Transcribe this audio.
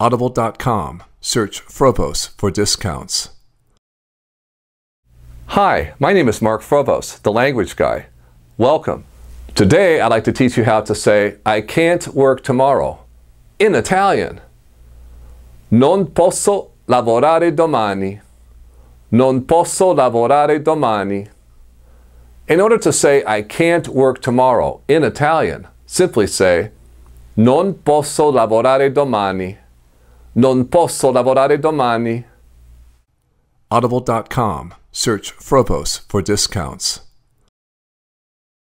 Audible.com. Search Frobos for discounts. Hi, my name is Mark Frobos, the language guy. Welcome. Today I'd like to teach you how to say I can't work tomorrow in Italian. Non posso lavorare domani. Non posso lavorare domani. In order to say I can't work tomorrow in Italian, simply say Non posso lavorare domani. Non posso lavorare domani. Audible.com. Search Frobos for discounts.